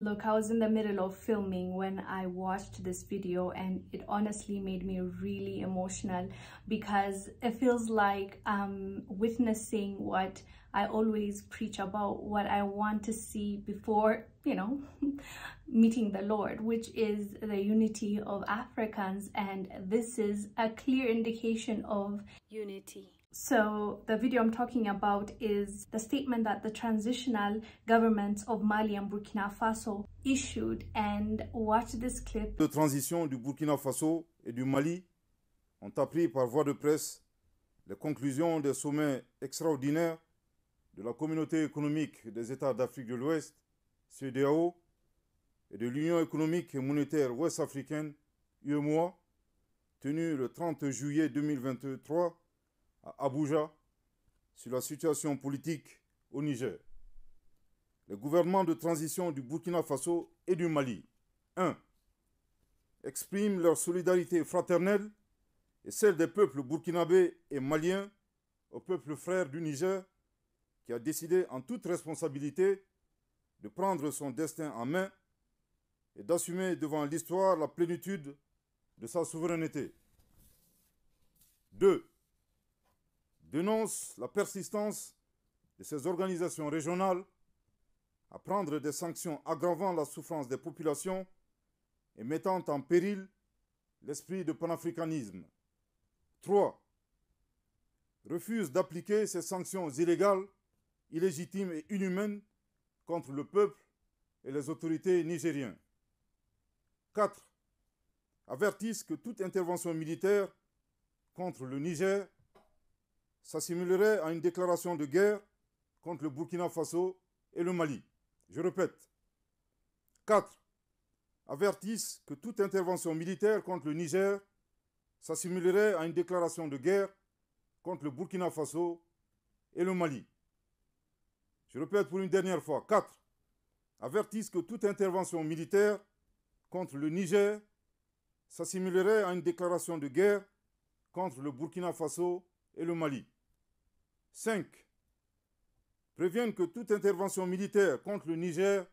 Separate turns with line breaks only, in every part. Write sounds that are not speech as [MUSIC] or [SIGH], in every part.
Look, I was in the middle of filming when I watched this video and it honestly made me really emotional because it feels like I'm witnessing what I always preach about, what I want to see before, you know, [LAUGHS] meeting the Lord, which is the unity of Africans. And this is a clear indication of unity. So the video I'm talking about is the statement that the transitional governments of Mali and Burkina Faso issued and watch this clip.
The transition du Burkina Faso et du Mali ont appris par voie de presse les conclusions des sommets extraordinaires de la communauté économique des États d'Afrique de l'Ouest, CDAO, et de l'Union économique et monétaire ouest-africaine, UEMOA, tenue le 30 juillet 2023 Abuja sur la situation politique au Niger. Les gouvernements de transition du Burkina Faso et du Mali. 1. Expriment leur solidarité fraternelle et celle des peuples burkinabés et maliens au peuple frère du Niger qui a décidé en toute responsabilité de prendre son destin en main et d'assumer devant l'histoire la plénitude de sa souveraineté. 2 dénonce la persistance de ces organisations régionales à prendre des sanctions aggravant la souffrance des populations et mettant en péril l'esprit de panafricanisme. 3. Refuse d'appliquer ces sanctions illégales, illégitimes et inhumaines contre le peuple et les autorités nigériennes. 4. Avertissent que toute intervention militaire contre le Niger s'assimilerait à une déclaration de guerre contre le Burkina Faso et le Mali. Je répète. 4. Avertissent que toute intervention militaire contre le Niger s'assimilerait à une déclaration de guerre contre le Burkina Faso et le Mali. Je répète pour une dernière fois. 4. Avertissent que toute intervention militaire contre le Niger s'assimilerait à une déclaration de guerre contre le Burkina Faso le Mali. 5. Préviennent que toute intervention militaire contre le Niger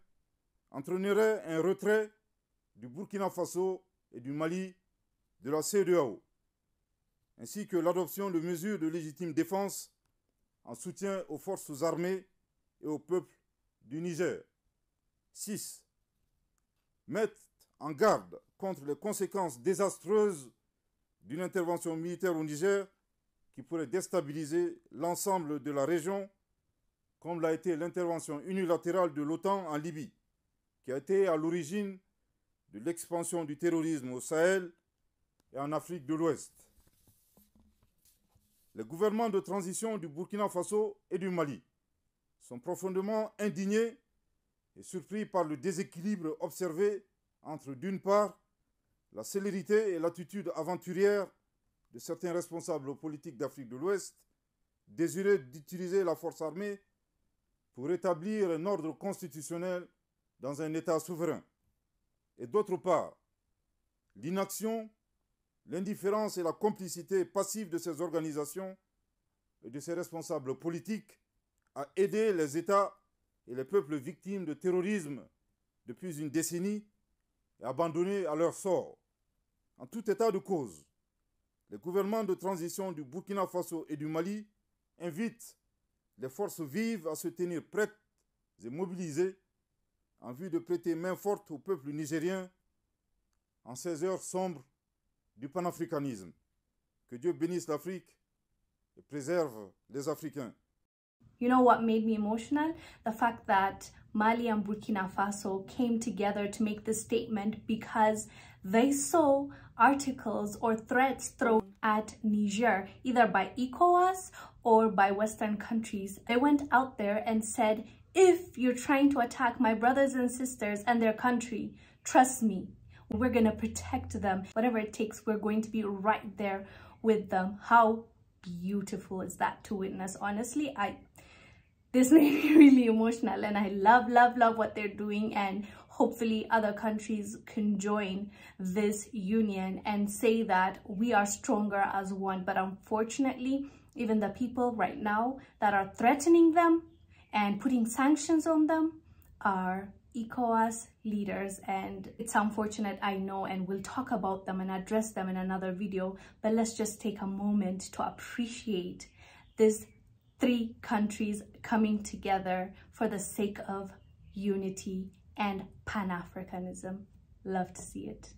entraînerait un retrait du Burkina Faso et du Mali de la CEDEAO, ainsi que l'adoption de mesures de légitime défense en soutien aux forces armées et au peuple du Niger. 6. Mettre en garde contre les conséquences désastreuses d'une intervention militaire au Niger qui pourrait déstabiliser l'ensemble de la région, comme l'a été l'intervention unilatérale de l'OTAN en Libye, qui a été à l'origine de l'expansion du terrorisme au Sahel et en Afrique de l'Ouest. Les gouvernements de transition du Burkina Faso et du Mali sont profondément indignés et surpris par le déséquilibre observé entre, d'une part, la célérité et l'attitude aventurière de certains responsables politiques d'Afrique de l'Ouest désiraient d'utiliser la force armée pour établir un ordre constitutionnel dans un État souverain. Et d'autre part, l'inaction, l'indifférence et la complicité passive de ces organisations et de ces responsables politiques à aider les États et les peuples victimes de terrorisme depuis une décennie et abandonnés à leur sort. En tout état de cause, le gouvernements de transition du Burkina Faso et du Mali invitent les forces vives à se tenir prêtes et mobilisées en vue de prêter main forte au peuple nigérien en ces heures sombres du panafricanisme. Que Dieu bénisse l'Afrique et préserve les Africains.
You know what made me emotional? The fact that Mali and Burkina Faso came together to make this statement because they saw articles or threats thrown at Niger, either by ECOWAS or by Western countries. They went out there and said, if you're trying to attack my brothers and sisters and their country, trust me, we're going to protect them. Whatever it takes, we're going to be right there with them. How beautiful is that to witness honestly i this [LAUGHS] made me really emotional and i love love love what they're doing and hopefully other countries can join this union and say that we are stronger as one but unfortunately even the people right now that are threatening them and putting sanctions on them are ECOWAS leaders and it's unfortunate I know and we'll talk about them and address them in another video but let's just take a moment to appreciate these three countries coming together for the sake of unity and Pan-Africanism. Love to see it.